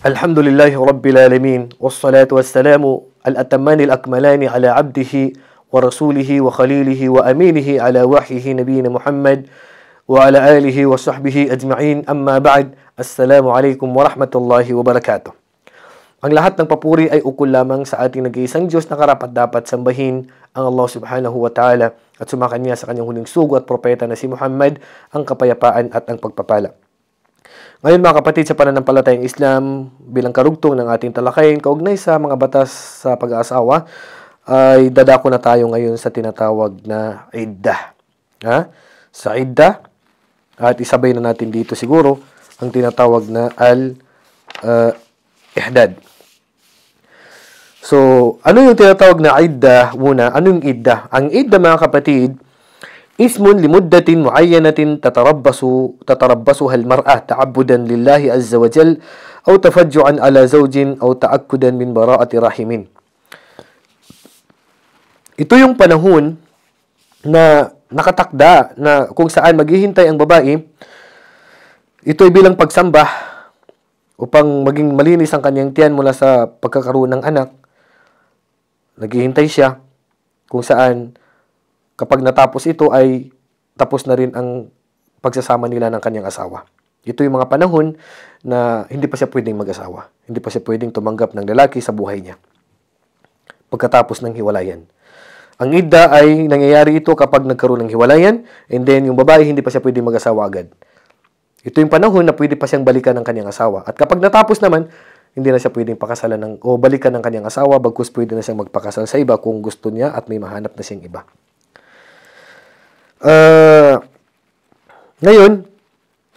الحمد لله رب العالمين والصلاة والسلام الأتمان الأكملان على عبده ورسوله وخليله وأمينه على وحيه نبينا محمد وعلى آله وصحبه أجمعين أما بعد السلام عليكم ورحمة الله وبركاته Ang lahat ng papuri ay ukol lamang sa ating nag-iisang Diyos na karapat dapat sambahin ang Allah subhanahu wa ta'ala at sumakanya sa kanyang huling sugo at propeta na si Muhammad ang kapayapaan at ang pagpapala. Ngayon mga kapatid, sa pananampalatayang Islam, bilang karugtong ng ating talakayin, kaugnay sa mga batas sa pag-aasawa, ay dadako na tayo ngayon sa tinatawag na idda. Ha? Sa idda, at isabay na natin dito siguro, ang tinatawag na al-ihdad. Ah, so, ano yung tinatawag na idda Una, Ano yung idda? Ang idda mga kapatid, اسم لمدة معينة تتربص تتربصها المرأة تعبدا لله عز وجل أو تفجعا على زوج أو تأكدا من براءة رحم Ito yung panahon na nakatakda na kung saan maghihintay ang babae ito ay bilang pagsamba upang maging malinis ang kanyang tiyan mula sa pagkakaroon ng anak. Naghihintay siya kung saan Kapag natapos ito ay tapos na rin ang pagsasama nila ng kanyang asawa. Ito yung mga panahon na hindi pa siya pwedeng mag-asawa. Hindi pa siya pwedeng tumanggap ng lalaki sa buhay niya. Pagkatapos ng hiwalayan. Ang idda ay nangyayari ito kapag nagkaroon ng hiwalayan and then yung babae hindi pa siya pwedeng mag-asawa agad. Ito yung panahon na pwede pa siyang balikan ng kanyang asawa. At kapag natapos naman, hindi na siya pwedeng pakasalan ng, o balikan ng kanyang asawa bagkus pwede na siyang magpakasal sa iba kung gusto niya at may mahanap na siyang iba. Uh, ngayon,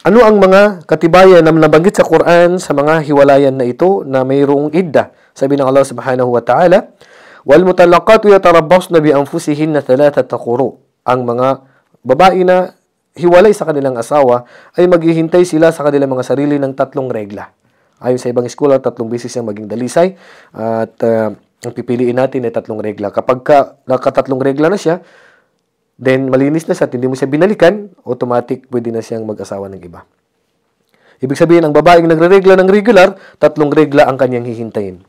ano ang mga katibayan na nabanggit sa Quran sa mga hiwalayan na ito na mayroong idda? Sabi ng Allah subhanahu wa ta'ala, Wal وَالْمُتَلَّقَاتُ يَتَرَبَّصْنَ بِأَنفُسِهِنَّ ثَلَاثَةَ قُرُء Ang mga babae na hiwalay sa kanilang asawa ay maghihintay sila sa kanilang mga sarili ng tatlong regla. Ayon sa ibang eskolar, tatlong bisis ang maging dalisay at uh, ang pipiliin natin ay tatlong regla. Kapag ka, nakatatlong regla na siya, Then, malinis na siya at hindi mo siya binalikan, automatic pwede na siyang mag-asawa ng iba. Ibig sabihin, ang babaeng nagre-regla ng regular, tatlong regla ang kanyang hihintayin.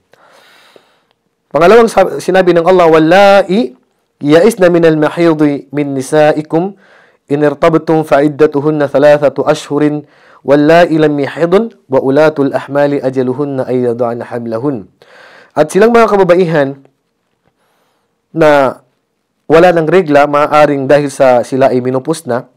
Pangalawang sinabi ng Allah, Wallai yais na minal mahidi min nisaikum inirtabtum fa'iddatuhunna thalathatu ashhurin wallai lam yahidun wa ulatul ahmali ajaluhunna ay yada'na hamlahun. At silang mga kababaihan na wala ng regla, maaaring dahil sa sila ay minupos na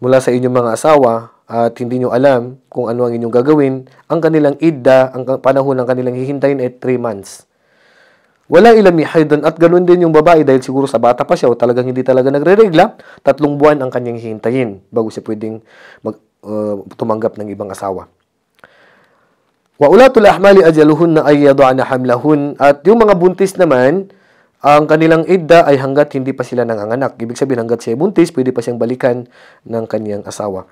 mula sa inyong mga asawa at hindi nyo alam kung ano ang inyong gagawin, ang kanilang idda, ang panahon ng kanilang hihintayin ay 3 months. Wala ilam mihaydan at ganun din yung babae dahil siguro sa bata pa siya o talagang hindi talaga nagre-regla, tatlong buwan ang kanyang hihintayin bago siya pwedeng mag, uh, tumanggap ng ibang asawa. Wa ulatul ahmali ajaluhun na ay yadu'ana hamlahun at yung mga buntis naman, ang kanilang idda ay hanggat hindi pa sila nanganganak. Ibig sabihin hanggat siya buntis, pwede pa siyang balikan ng kaniyang asawa.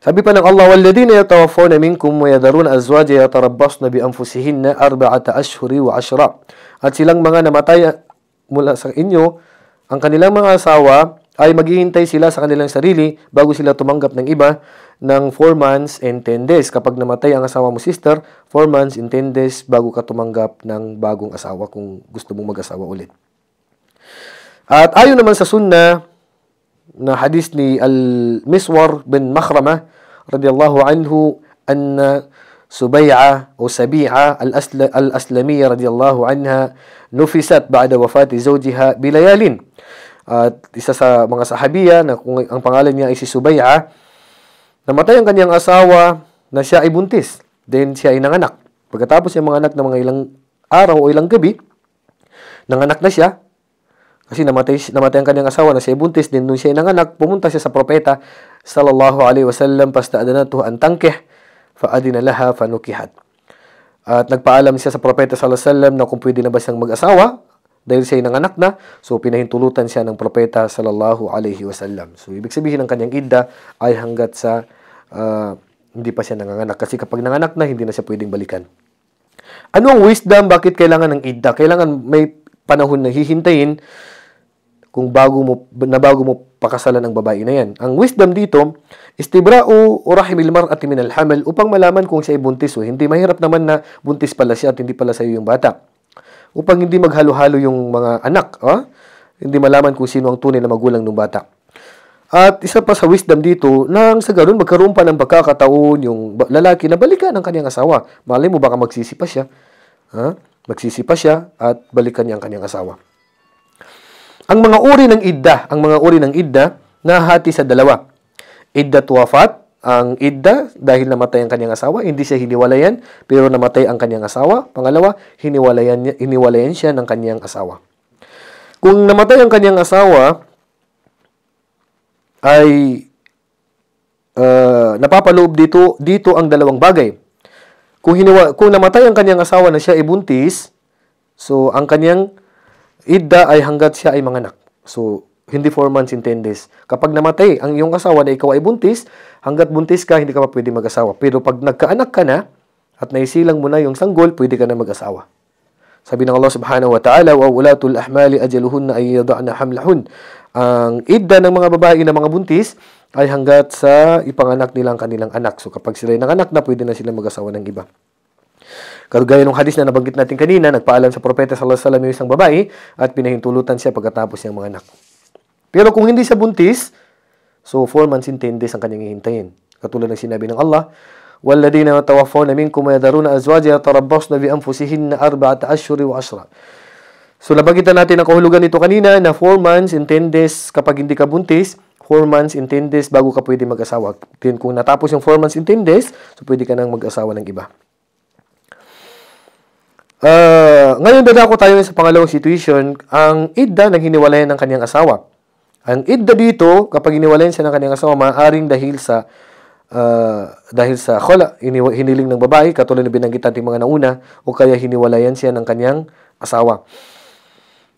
Sabi pa ng Allah, وَالَّذِينَ يَتَوَفَّوْنَ مِنْكُمْ وَيَذَرُونَ أَزْوَاجَ يَتَرَبَّصْنَ بِأَنفُسِهِنَّ أَرْبَعَةَ أَشْهُرِ وَعَشْرَةً At silang mga namatay mula sa inyo, ang kanilang mga asawa ay maghihintay sila sa kanilang sarili bago sila tumanggap ng iba ng 4 months and 10 days. Kapag namatay ang asawa mo sister, 4 months and 10 days bago ka tumanggap ng bagong asawa kung gusto mong mag-asawa ulit. At ayon naman sa sunna na hadis ni Al-Miswar bin Makhrama radiyallahu anhu anna سبيعة أو سبيعة الأسلمية رضي الله عنها نفست بعد وفاة زوجها بليال at isa sa mga sahabiya na kung ang pangalan niya ay si Subay'a, namatay ang kanyang asawa na siya ay buntis. Then siya ay nanganak. Pagkatapos niya mga anak ng mga ilang araw o ilang gabi, nanganak na siya. Kasi namatay, namatay ang kanyang asawa na siya ay buntis. Then nung siya ay nanganak, pumunta siya sa propeta sallallahu alaihi wasallam pastaadanatu an tangkih faadina laha fanukihat. At nagpaalam siya sa propeta sallallahu alaihi wasallam na kung pwede na ba siyang mag-asawa dahil siya ay nanganak na, so pinahintulutan siya ng propeta sallallahu alaihi wasallam. So ibig sabihin ng kanyang idda ay hanggat sa uh, hindi pa siya nanganak kasi kapag nanganak na hindi na siya pwedeng balikan. Ano ang wisdom? Bakit kailangan ng idda? Kailangan may panahon na hihintayin kung bago mo na bago mo pakasalan ang babae na yan. Ang wisdom dito, istibra'u urahimil mar'ati min al-hamal upang malaman kung siya ay buntis o hindi. Mahirap naman na buntis pala siya at hindi pala sa iyo yung bata upang hindi maghalo-halo yung mga anak. Oh? Hindi malaman kung sino ang tunay na magulang ng bata. At isa pa sa wisdom dito, nang sa ganun magkaroon pa ng pagkakataon yung lalaki na balikan ng kanyang asawa. Malay mo baka magsisi pa siya. Ha? Ah? Magsisi pa siya at balikan niya ang kanyang asawa. Ang mga uri ng idda, ang mga uri ng idda nahati sa dalawa. Idda tuwafat ang idda dahil namatay ang kanyang asawa, hindi siya hiniwalayan, pero namatay ang kanyang asawa. Pangalawa, hiniwalayan, niya, hiniwalayan siya ng kanyang asawa. Kung namatay ang kanyang asawa, ay uh, napapaloob dito, dito ang dalawang bagay. Kung, hiniwa, kung namatay ang kanyang asawa na siya ay buntis, so ang kanyang idda ay hanggat siya ay manganak. So, hindi 4 months in 10 days. Kapag namatay ang iyong asawa na ikaw ay buntis, hanggat buntis ka, hindi ka pa pwede mag-asawa. Pero pag nagkaanak ka na, at naisilang mo na yung sanggol, pwede ka na mag-asawa. Sabi ng Allah subhanahu wa ta'ala, wa ulatul ahmali ajaluhunna ay yada'na hamlahun. Ang idda ng mga babae na mga buntis ay hanggat sa ipanganak nila ang kanilang anak. So kapag sila ay nanganak na, pwede na sila mag-asawa ng iba. Kagaya ng hadis na nabanggit natin kanina, nagpaalam sa propeta sallallahu alaihi wasallam yung isang babae at pinahintulutan siya pagkatapos niyang mga anak. Pero kung hindi siya buntis, so 4 months in 10 days ang kanyang hihintayin. Katulad ng sinabi ng Allah, والذين يتوفون منكم ويذرون أزواجا يتربصن بأنفسهن أربعة أشهر وعشرة So nabagitan natin ang kahulugan nito kanina na 4 months in 10 days kapag hindi ka buntis, 4 months in 10 days bago ka pwede mag-asawa. Then kung natapos yung 4 months in 10 days, so pwede ka nang mag-asawa ng iba. Uh, ngayon dadako tayo sa pangalawang situation, ang idda ng ng kanyang asawa. Ang idda dito, kapag iniwalayin siya ng kanyang asawa, maaaring dahil sa uh, dahil sa khola, hiniling ng babae, katulad na binanggit natin mga nauna, o kaya hiniwalayan siya ng kanyang asawa.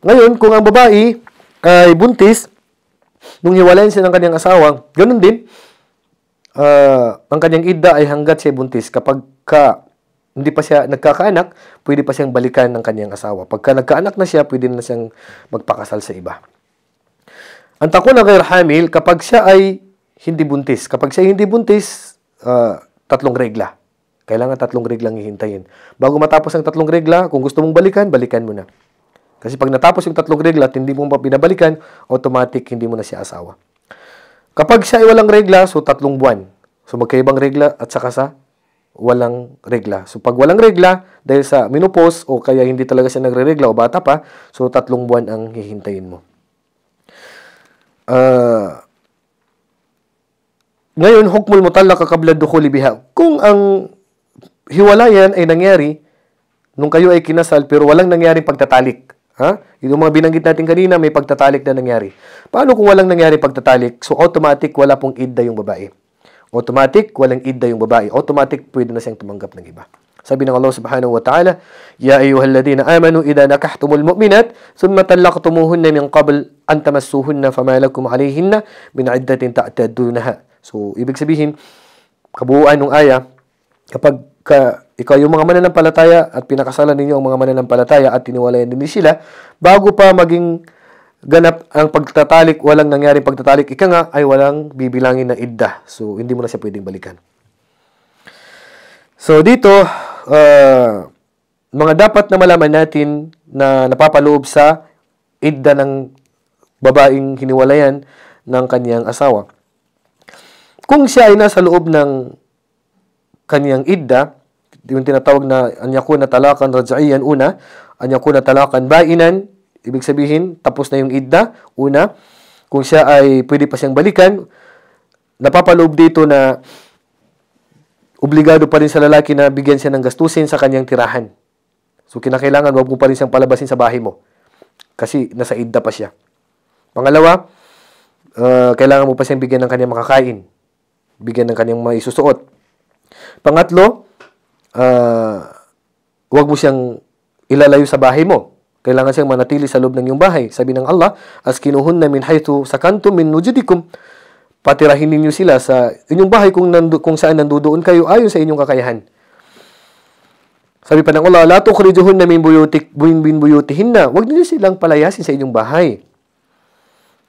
Ngayon, kung ang babae ay buntis, nung hiwalayan siya ng kanyang asawa, ganun din, uh, ang kanyang idda ay hanggat siya buntis. Kapag ka hindi pa siya nagkakaanak, pwede pa siyang balikan ng kanyang asawa. Pagka nagkaanak na siya, pwede na siyang magpakasal sa iba. Ang takuna kay hamil, kapag siya ay hindi buntis. Kapag siya ay hindi buntis, uh, tatlong regla. Kailangan tatlong regla ang hihintayin. Bago matapos ang tatlong regla, kung gusto mong balikan, balikan mo na. Kasi pag natapos yung tatlong regla at hindi mo pa binabalikan, automatic hindi mo na siya asawa. Kapag siya ay walang regla, so tatlong buwan. So magkaibang regla at saka sa walang regla. So pag walang regla, dahil sa menopause o kaya hindi talaga siya nagre-regla o bata pa, so tatlong buwan ang hihintayin mo uh, ngayon hukmul mutallaq qabla dukhuli biha. Kung ang hiwalayan ay nangyari nung kayo ay kinasal pero walang nangyaring pagtatalik. Ha? Yung mga binanggit natin kanina, may pagtatalik na nangyari. Paano kung walang nangyaring pagtatalik? So, automatic, wala pong idda yung babae. Automatic, walang idda yung babae. Automatic, pwede na siyang tumanggap ng iba. Sabi ng Allah subhanahu wa ta'ala, Ya ayuhalladina amanu idha nakahtumul mu'minat, thumma talaqtumuhunna min qabl an tamassuhunna fama alayhinna min iddatin ta'tadunaha. So, ibig sabihin, kabuuan ng aya, kapag ka, ikaw yung mga mananampalataya at pinakasalan ninyo ang mga mananampalataya at tiniwalayan din sila, bago pa maging ganap ang pagtatalik, walang nangyari pagtatalik, ika nga ay walang bibilangin na idda. So, hindi mo na siya pwedeng balikan. So, dito, uh, mga dapat na malaman natin na napapaloob sa idda ng babaeng hiniwalayan ng kanyang asawa. Kung siya ay nasa loob ng kaniyang idda, yung tinatawag na anyakuna talakan raj'iyan una, anyakuna talakan bainan, ibig sabihin tapos na yung idda, una, kung siya ay pwede pa siyang balikan, napapaloob dito na obligado pa rin sa lalaki na bigyan siya ng gastusin sa kanyang tirahan. So, kinakailangan gawin mo pa rin siyang palabasin sa bahay mo. Kasi nasa id pa siya. Pangalawa, uh, kailangan mo pa siyang bigyan ng kanyang makakain. Bigyan ng kanyang maisusuot. Pangatlo, uh, huwag mo siyang ilalayo sa bahay mo. Kailangan siyang manatili sa loob ng iyong bahay. Sabi ng Allah, As Askinuhunna min haytu sakantum min nujudikum patirahin ninyo sila sa inyong bahay kung, nandu, kung saan nandoon kayo ayon sa inyong kakayahan. Sabi pa ng Allah, la tukhrijuhunna min buyutik bin bin buyutihinna. Huwag ninyo silang palayasin sa inyong bahay.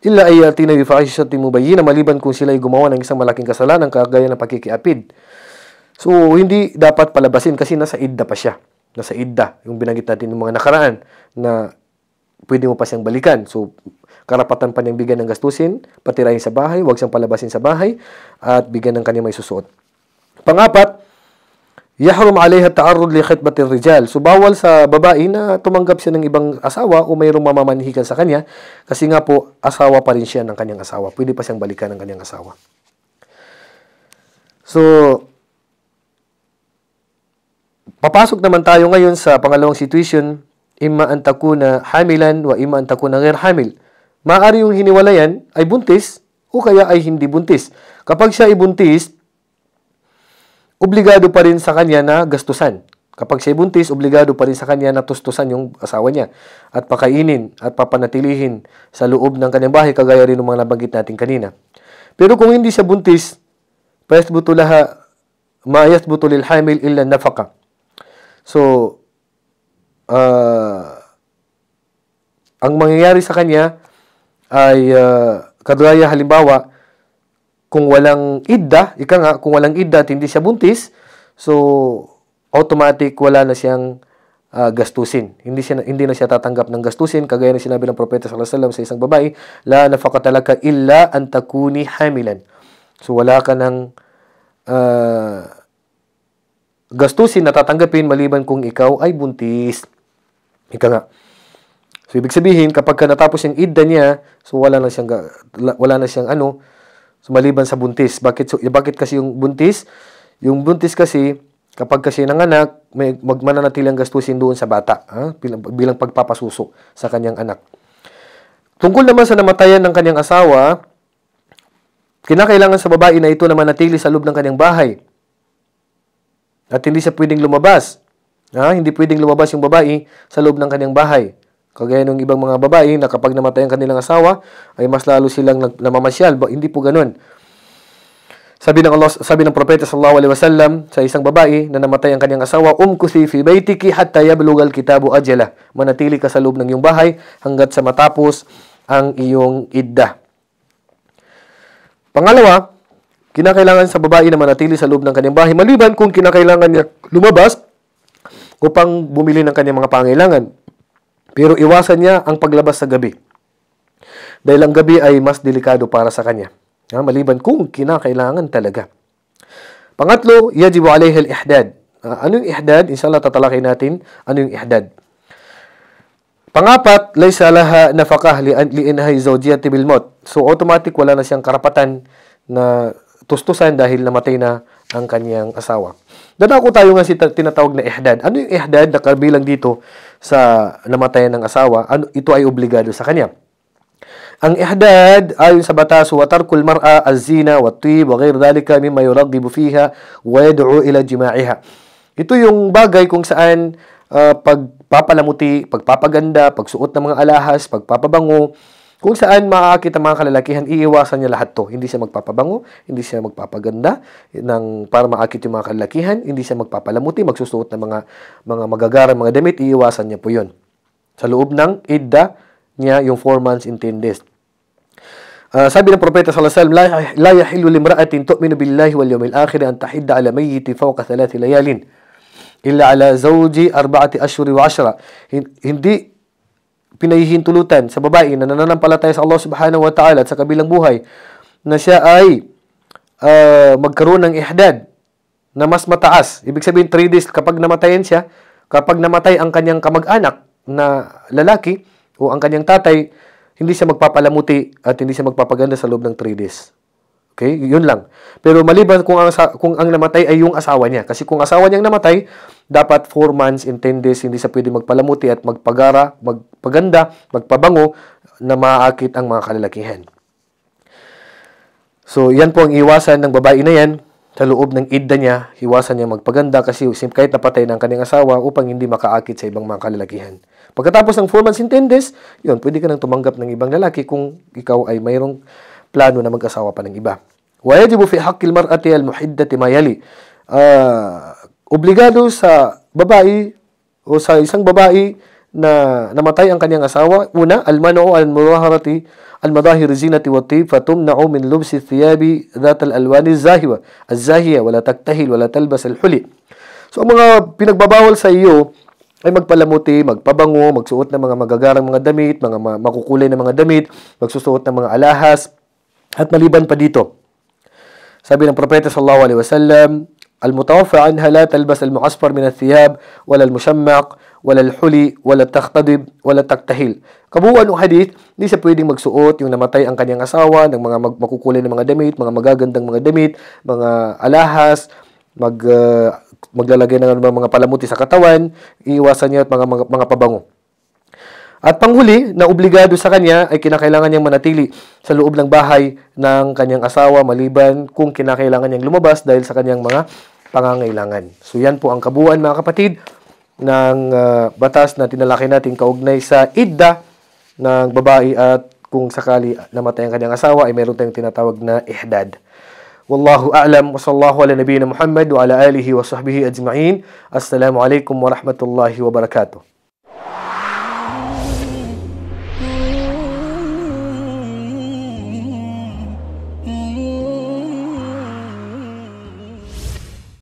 Illa ay atina bi mubayyin mubayyina maliban kung sila ay gumawa ng isang malaking kasalanan kagaya ng pagkikiapid. So, hindi dapat palabasin kasi nasa idda pa siya. Nasa idda, yung binanggit natin ng mga nakaraan na pwede mo pa siyang balikan. So, karapatan pa niyang bigyan ng gastusin, patirahin sa bahay, huwag siyang palabasin sa bahay, at bigyan ng kanyang may susuot. Pangapat, Yahrum alayha ta'arrud li khitbati rijal. So bawal sa babae na tumanggap siya ng ibang asawa o mayroong mamamanhikan sa kanya kasi nga po asawa pa rin siya ng kanyang asawa. Pwede pa siyang balikan ng kanyang asawa. So papasok naman tayo ngayon sa pangalawang situation imma an takuna hamilan wa imma an takuna ghair hamil. Maaari yung hiniwalayan ay buntis o kaya ay hindi buntis. Kapag siya ay buntis, obligado pa rin sa kanya na gastusan. Kapag siya ay buntis, obligado pa rin sa kanya na tustusan yung asawa niya at pakainin at papanatilihin sa loob ng kanyang bahay kagaya rin ng mga nabanggit natin kanina. Pero kung hindi siya buntis, payasbutulaha mayasbutu lil hamil illa nafaka. So, uh, ang mangyayari sa kanya ay uh, ah, kagaya halimbawa kung walang idda, ika nga, kung walang idda at hindi siya buntis, so automatic wala na siyang uh, gastusin. Hindi siya hindi na siya tatanggap ng gastusin kagaya ng sinabi ng propeta sallallahu alaihi wasallam sa isang babae, la nafaqatalaka illa an takuni hamilan. So wala ka ng uh, gastusin na tatanggapin maliban kung ikaw ay buntis. Ika nga. So, ibig sabihin, kapag ka natapos yung idda niya, so wala na siyang, wala na siyang ano, so maliban sa buntis. Bakit, so, bakit kasi yung buntis? Yung buntis kasi, kapag kasi nanganak, may magmananatilang gastusin doon sa bata, ha? Bilang, bilang pagpapasusok sa kanyang anak. Tungkol naman sa namatayan ng kanyang asawa, kinakailangan sa babae na ito na manatili sa loob ng kanyang bahay at hindi siya pwedeng lumabas Ha? Hindi pwedeng lumabas yung babae sa loob ng kanyang bahay. Kagaya ng ibang mga babae na kapag namatay ang kanilang asawa, ay mas lalo silang namamasyal. hindi po ganun. Sabi ng Allah, sabi ng propeta sallallahu alaihi wasallam sa isang babae na namatay ang kanyang asawa, umkusi fi baitiki hatta yablugal kitabu ajala. Manatili ka sa loob ng iyong bahay hangga't sa matapos ang iyong idda. Pangalawa, kinakailangan sa babae na manatili sa loob ng kanyang bahay maliban kung kinakailangan niya lumabas upang bumili ng kanyang mga pangailangan. Pero iwasan niya ang paglabas sa gabi. Dahil ang gabi ay mas delikado para sa kanya. Ha, maliban kung kinakailangan talaga. Pangatlo, yajibu alayhi al-ihdad. Uh, ah, ano yung ihdad? Inshallah, tatalakay natin ano yung ihdad. Pangapat, laysa laha nafakah li, li inhay zawjiyati bil maut. So automatic wala na siyang karapatan na tustusan dahil namatay na ang kanyang asawa. Dadako tayo nga si tinatawag na ihdad. Ano yung ihdad na kabilang dito sa namatay ng asawa? Ano, ito ay obligado sa kanya. Ang ihdad ayon sa batas wa tarkul mar'a az-zina wa tib wa ghayr dhalika mimma yuraghibu fiha wa yad'u ila jima'iha. Ito yung bagay kung saan uh, pagpapalamuti, pagpapaganda, pagsuot ng mga alahas, pagpapabango, kung saan makakita mga kalalakihan, iiwasan niya lahat to. Hindi siya magpapabango, hindi siya magpapaganda ng, para maakit yung mga kalalakihan, hindi siya magpapalamuti, magsusuot ng mga, mga magagarang mga damit, iiwasan niya po yun. Sa loob ng idda niya yung 4 months in 10 days. Uh, sabi ng propeta sallallahu alaihi wasallam, la yahillu limra'atin tu'minu billahi wal yawmil akhir an tahidda ala mayyiti fawqa thalathi layalin illa ala zawji arba'ati ashhuri wa ashra. Hindi pinahihintulutan sa babae na nananampalataya sa Allah subhanahu wa ta'ala at sa kabilang buhay na siya ay uh, magkaroon ng ihdad na mas mataas. Ibig sabihin, 3 days kapag namatayan siya, kapag namatay ang kanyang kamag-anak na lalaki o ang kanyang tatay, hindi siya magpapalamuti at hindi siya magpapaganda sa loob ng 3 days. Okay? Yun lang. Pero maliban kung ang, kung ang namatay ay yung asawa niya. Kasi kung asawa niyang namatay, dapat 4 months in 10 days hindi siya pwede magpalamuti at magpagara, magpaganda, magpabango na maakit ang mga kalalakihan. So, yan po ang iwasan ng babae na yan sa loob ng idda niya. Iwasan niya magpaganda kasi kahit napatay ng kanyang asawa upang hindi makaakit sa ibang mga kalalakihan. Pagkatapos ng 4 months in 10 days, yun, pwede ka nang tumanggap ng ibang lalaki kung ikaw ay mayroong plano na mag-asawa pa ng iba. ويجب fi haqqil mar'ati al-muhiddati يلي uh, ah, obligado sa babae o sa isang babae na namatay ang kanyang asawa una al-man'u al mudaharati al madahir zinati wa tib fatumna'u min lubsi thiyabi dhat al alwan zahiwa az-zahiya wala taktahil wala talbas al huli so ang mga pinagbabawal sa iyo ay magpalamuti, magpabango, magsuot ng mga magagarang mga damit, mga makukulay na mga damit, magsusuot ng mga alahas, at maliban pa dito, sabi ng propeta sallallahu alaihi wasallam, المتوفى عنها لا تلبس المعصفر من الثياب ولا المشمق ولا الحلي ولا التختضب ولا التكتahil. Kabuuan ng hadith, hindi siya pwedeng magsuot yung namatay ang kanyang asawa ng mga makukulay ng mga damit, mga magagandang mga damit, mga alahas, mag uh, maglalagay ng mga palamuti sa katawan, iiwasan niya at mga mga, mga pabango. At panghuli, na obligado sa kanya ay kinakailangan niyang manatili sa loob ng bahay ng kanyang asawa maliban kung kinakailangan niyang lumabas dahil sa kanyang mga pangangailangan. So yan po ang kabuuan mga kapatid ng uh, batas na tinalaki natin kaugnay sa idda ng babae at kung sakali namatay ang kanyang asawa ay meron tayong tinatawag na ihdad. Wallahu a'lam wa sallallahu ala nabiyina Muhammad wa ala alihi wa sahbihi ajma'in. Assalamu alaikum wa rahmatullahi wa barakatuh.